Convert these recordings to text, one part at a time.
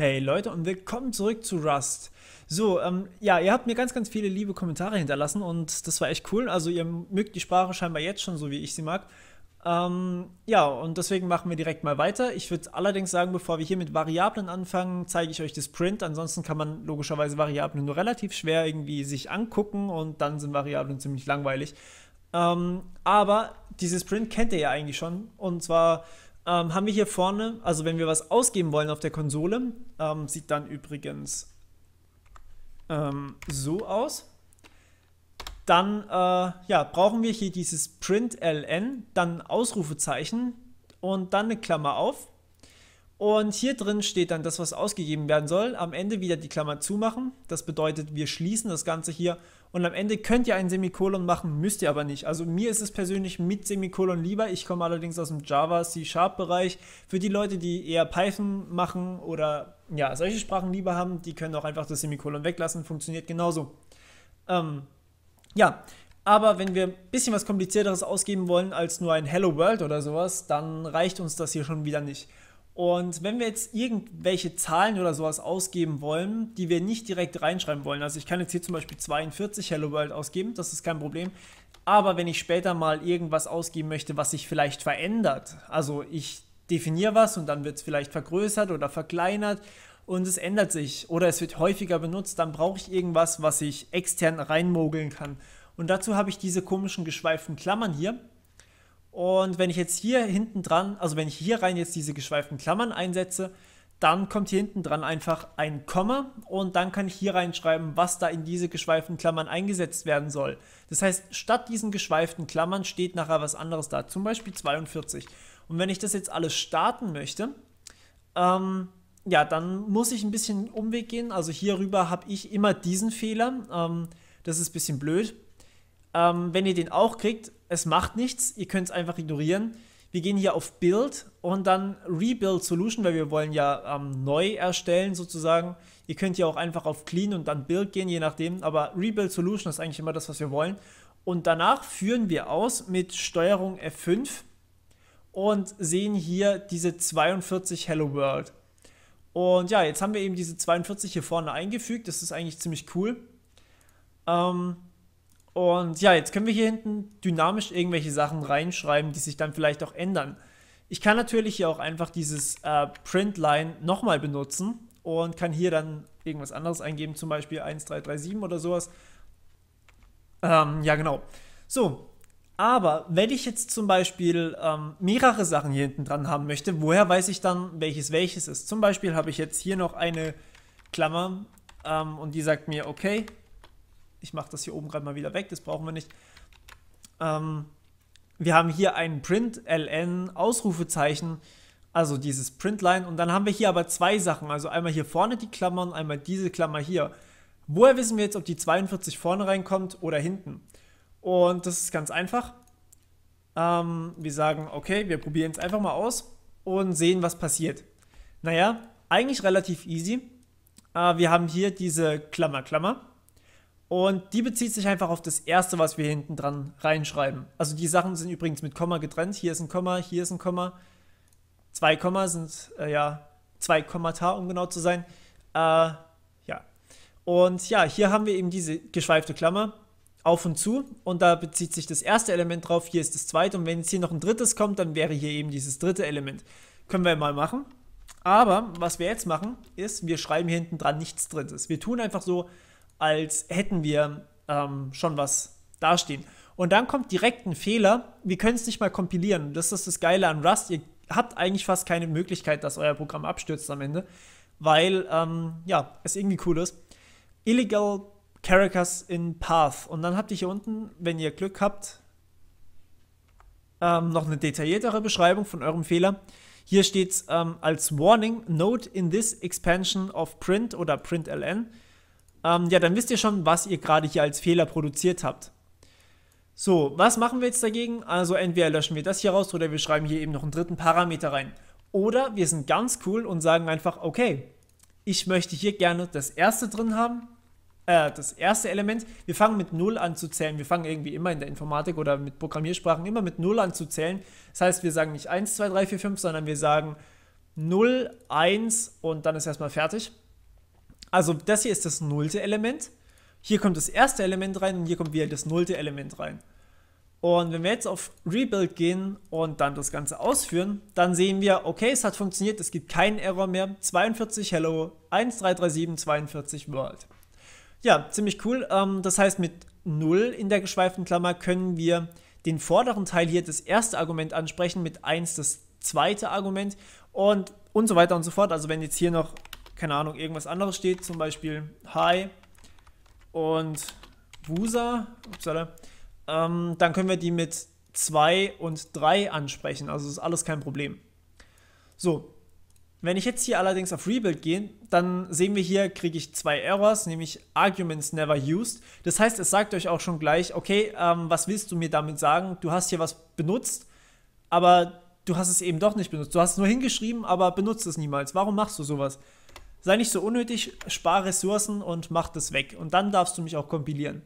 Hey Leute und willkommen zurück zu Rust. So, ähm, ja, ihr habt mir ganz, ganz viele liebe Kommentare hinterlassen und das war echt cool. Also ihr mögt die Sprache scheinbar jetzt schon, so wie ich sie mag. Ähm, ja, und deswegen machen wir direkt mal weiter. Ich würde allerdings sagen, bevor wir hier mit Variablen anfangen, zeige ich euch das Print. Ansonsten kann man logischerweise Variablen nur relativ schwer irgendwie sich angucken und dann sind Variablen ziemlich langweilig. Ähm, aber dieses Print kennt ihr ja eigentlich schon und zwar ähm, haben wir hier vorne, also wenn wir was ausgeben wollen auf der Konsole, ähm, sieht dann übrigens ähm, so aus. Dann äh, ja, brauchen wir hier dieses println, dann Ausrufezeichen und dann eine Klammer auf. Und hier drin steht dann das, was ausgegeben werden soll. Am Ende wieder die Klammer zumachen. Das bedeutet, wir schließen das Ganze hier und am Ende könnt ihr ein Semikolon machen, müsst ihr aber nicht. Also mir ist es persönlich mit Semikolon lieber. Ich komme allerdings aus dem Java, C-Sharp-Bereich. Für die Leute, die eher Python machen oder ja, solche Sprachen lieber haben, die können auch einfach das Semikolon weglassen. Funktioniert genauso. Ähm, ja, aber wenn wir ein bisschen was Komplizierteres ausgeben wollen als nur ein Hello World oder sowas, dann reicht uns das hier schon wieder nicht. Und wenn wir jetzt irgendwelche Zahlen oder sowas ausgeben wollen, die wir nicht direkt reinschreiben wollen, also ich kann jetzt hier zum Beispiel 42 Hello World ausgeben, das ist kein Problem. Aber wenn ich später mal irgendwas ausgeben möchte, was sich vielleicht verändert, also ich definiere was und dann wird es vielleicht vergrößert oder verkleinert und es ändert sich oder es wird häufiger benutzt, dann brauche ich irgendwas, was ich extern reinmogeln kann. Und dazu habe ich diese komischen geschweiften Klammern hier. Und wenn ich jetzt hier hinten dran, also wenn ich hier rein jetzt diese geschweiften Klammern einsetze, dann kommt hier hinten dran einfach ein Komma und dann kann ich hier reinschreiben, was da in diese geschweiften Klammern eingesetzt werden soll. Das heißt, statt diesen geschweiften Klammern steht nachher was anderes da, zum Beispiel 42. Und wenn ich das jetzt alles starten möchte, ähm, ja, dann muss ich ein bisschen Umweg gehen. Also hierüber habe ich immer diesen Fehler. Ähm, das ist ein bisschen blöd. Ähm, wenn ihr den auch kriegt, es macht nichts, ihr könnt es einfach ignorieren. Wir gehen hier auf Build und dann Rebuild Solution, weil wir wollen ja ähm, neu erstellen sozusagen. Ihr könnt ja auch einfach auf Clean und dann Build gehen, je nachdem. Aber Rebuild Solution ist eigentlich immer das, was wir wollen. Und danach führen wir aus mit Steuerung F5 und sehen hier diese 42 Hello World. Und ja, jetzt haben wir eben diese 42 hier vorne eingefügt. Das ist eigentlich ziemlich cool. Ähm, und ja, jetzt können wir hier hinten dynamisch irgendwelche Sachen reinschreiben, die sich dann vielleicht auch ändern. Ich kann natürlich hier auch einfach dieses äh, Printline nochmal benutzen und kann hier dann irgendwas anderes eingeben, zum Beispiel 1337 oder sowas. Ähm, ja, genau. So, aber wenn ich jetzt zum Beispiel ähm, mehrere Sachen hier hinten dran haben möchte, woher weiß ich dann, welches welches ist? Zum Beispiel habe ich jetzt hier noch eine Klammer ähm, und die sagt mir, okay, ich mache das hier oben gerade mal wieder weg, das brauchen wir nicht. Ähm, wir haben hier ein Print LN Ausrufezeichen, also dieses Printline und dann haben wir hier aber zwei Sachen, also einmal hier vorne die Klammer und einmal diese Klammer hier. Woher wissen wir jetzt, ob die 42 vorne reinkommt oder hinten? Und das ist ganz einfach. Ähm, wir sagen, okay, wir probieren es einfach mal aus und sehen, was passiert. Naja, eigentlich relativ easy. Äh, wir haben hier diese Klammer, Klammer. Und die bezieht sich einfach auf das erste, was wir hinten dran reinschreiben. Also die Sachen sind übrigens mit Komma getrennt. Hier ist ein Komma, hier ist ein Komma. Zwei Komma sind, äh, ja, zwei Kommata, um genau zu sein. Äh, ja. Und ja, hier haben wir eben diese geschweifte Klammer auf und zu. Und da bezieht sich das erste Element drauf. Hier ist das zweite. Und wenn jetzt hier noch ein drittes kommt, dann wäre hier eben dieses dritte Element. Können wir mal machen. Aber was wir jetzt machen, ist, wir schreiben hier hinten dran nichts Drittes. Wir tun einfach so, als hätten wir ähm, schon was dastehen. Und dann kommt direkt ein Fehler, wir können es nicht mal kompilieren. Das ist das Geile an Rust. Ihr habt eigentlich fast keine Möglichkeit, dass euer Programm abstürzt am Ende, weil ähm, ja, es irgendwie cool ist. Illegal Characters in Path. Und dann habt ihr hier unten, wenn ihr Glück habt, ähm, noch eine detailliertere Beschreibung von eurem Fehler. Hier steht ähm, als Warning, Note in this expansion of print oder println ähm, ja, dann wisst ihr schon, was ihr gerade hier als Fehler produziert habt. So, was machen wir jetzt dagegen? Also entweder löschen wir das hier raus oder wir schreiben hier eben noch einen dritten Parameter rein. Oder wir sind ganz cool und sagen einfach, okay, ich möchte hier gerne das erste drin haben, äh, das erste Element. Wir fangen mit 0 an zu zählen. Wir fangen irgendwie immer in der Informatik oder mit Programmiersprachen immer mit 0 an zu zählen. Das heißt, wir sagen nicht 1, 2, 3, 4, 5, sondern wir sagen 0, 1 und dann ist erstmal fertig. Also das hier ist das nullte Element. Hier kommt das erste Element rein und hier kommt wieder das nullte Element rein. Und wenn wir jetzt auf Rebuild gehen und dann das Ganze ausführen, dann sehen wir, okay, es hat funktioniert, es gibt keinen Error mehr. 42 Hello, 1337, 42 World. Ja, ziemlich cool. Ähm, das heißt, mit 0 in der geschweiften Klammer können wir den vorderen Teil hier das erste Argument ansprechen, mit 1 das zweite Argument und, und so weiter und so fort. Also wenn jetzt hier noch keine Ahnung, irgendwas anderes steht, zum Beispiel Hi und Wusa, ähm, dann können wir die mit 2 und 3 ansprechen. Also ist alles kein Problem. So, wenn ich jetzt hier allerdings auf Rebuild gehe, dann sehen wir hier, kriege ich zwei Errors, nämlich Arguments never used. Das heißt, es sagt euch auch schon gleich, okay, ähm, was willst du mir damit sagen? Du hast hier was benutzt, aber du hast es eben doch nicht benutzt. Du hast es nur hingeschrieben, aber benutzt es niemals. Warum machst du sowas? Sei nicht so unnötig, spare Ressourcen und mach das weg. Und dann darfst du mich auch kompilieren.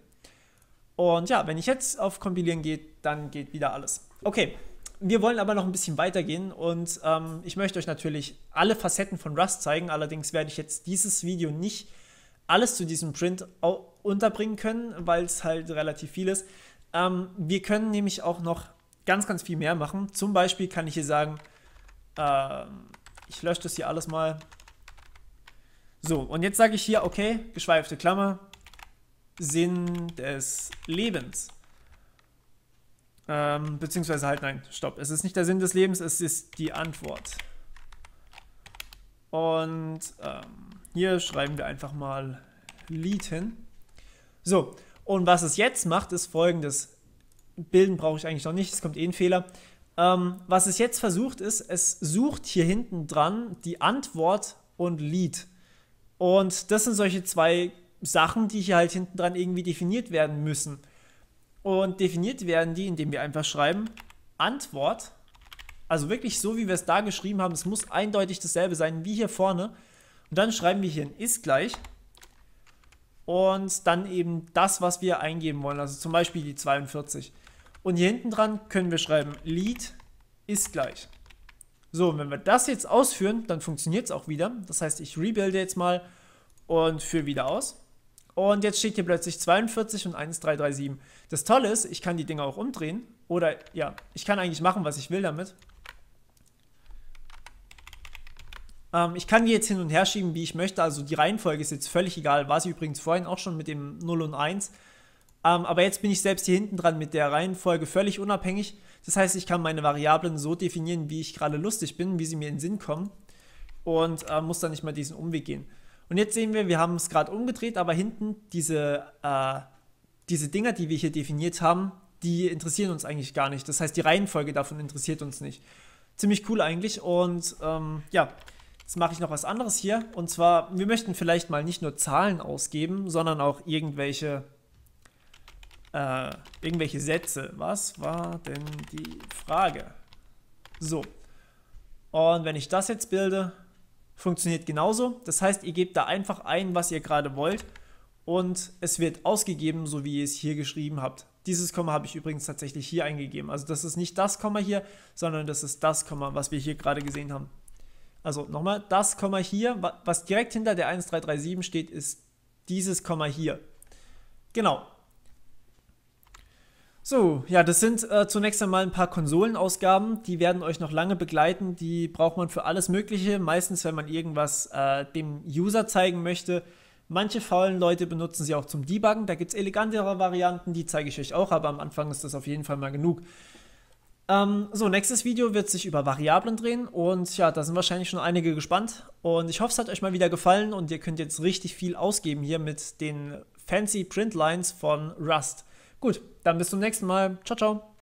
Und ja, wenn ich jetzt auf Kompilieren gehe, dann geht wieder alles. Okay, wir wollen aber noch ein bisschen weitergehen und ähm, ich möchte euch natürlich alle Facetten von Rust zeigen. Allerdings werde ich jetzt dieses Video nicht alles zu diesem Print unterbringen können, weil es halt relativ viel ist. Ähm, wir können nämlich auch noch ganz, ganz viel mehr machen. Zum Beispiel kann ich hier sagen, äh, ich lösche das hier alles mal. So, und jetzt sage ich hier, okay, geschweifte Klammer, Sinn des Lebens. Ähm, beziehungsweise halt, nein, stopp. Es ist nicht der Sinn des Lebens, es ist die Antwort. Und ähm, hier schreiben wir einfach mal Lied hin. So, und was es jetzt macht, ist folgendes. Bilden brauche ich eigentlich noch nicht, es kommt eh ein Fehler. Ähm, was es jetzt versucht ist, es sucht hier hinten dran die Antwort und Lied. Und das sind solche zwei Sachen, die hier halt hinten dran irgendwie definiert werden müssen. Und definiert werden die, indem wir einfach schreiben, Antwort, also wirklich so, wie wir es da geschrieben haben, es muss eindeutig dasselbe sein wie hier vorne. Und dann schreiben wir hier ein ist gleich und dann eben das, was wir eingeben wollen, also zum Beispiel die 42. Und hier hinten dran können wir schreiben, Lead ist gleich. So, wenn wir das jetzt ausführen, dann funktioniert es auch wieder. Das heißt, ich rebuilde jetzt mal und führe wieder aus. Und jetzt steht hier plötzlich 42 und 1337. Das Tolle ist, ich kann die Dinger auch umdrehen. Oder ja, ich kann eigentlich machen, was ich will damit. Ähm, ich kann die jetzt hin und her schieben, wie ich möchte. Also die Reihenfolge ist jetzt völlig egal. War sie übrigens vorhin auch schon mit dem 0 und 1. Ähm, aber jetzt bin ich selbst hier hinten dran mit der Reihenfolge völlig unabhängig. Das heißt, ich kann meine Variablen so definieren, wie ich gerade lustig bin, wie sie mir in den Sinn kommen und äh, muss dann nicht mal diesen Umweg gehen. Und jetzt sehen wir, wir haben es gerade umgedreht, aber hinten diese, äh, diese Dinger, die wir hier definiert haben, die interessieren uns eigentlich gar nicht. Das heißt, die Reihenfolge davon interessiert uns nicht. Ziemlich cool eigentlich und ähm, ja, jetzt mache ich noch was anderes hier. Und zwar, wir möchten vielleicht mal nicht nur Zahlen ausgeben, sondern auch irgendwelche äh, irgendwelche Sätze. Was war denn die Frage? So. Und wenn ich das jetzt bilde, funktioniert genauso. Das heißt, ihr gebt da einfach ein, was ihr gerade wollt und es wird ausgegeben, so wie ihr es hier geschrieben habt. Dieses Komma habe ich übrigens tatsächlich hier eingegeben. Also das ist nicht das Komma hier, sondern das ist das Komma, was wir hier gerade gesehen haben. Also nochmal, das Komma hier, was direkt hinter der 1337 steht, ist dieses Komma hier. Genau, so, ja, das sind äh, zunächst einmal ein paar Konsolenausgaben, die werden euch noch lange begleiten, die braucht man für alles Mögliche, meistens wenn man irgendwas äh, dem User zeigen möchte. Manche faulen Leute benutzen sie auch zum Debuggen, da gibt es elegantere Varianten, die zeige ich euch auch, aber am Anfang ist das auf jeden Fall mal genug. Ähm, so, nächstes Video wird sich über Variablen drehen und ja, da sind wahrscheinlich schon einige gespannt und ich hoffe, es hat euch mal wieder gefallen und ihr könnt jetzt richtig viel ausgeben hier mit den fancy Printlines von Rust. Gut, dann bis zum nächsten Mal. Ciao, ciao.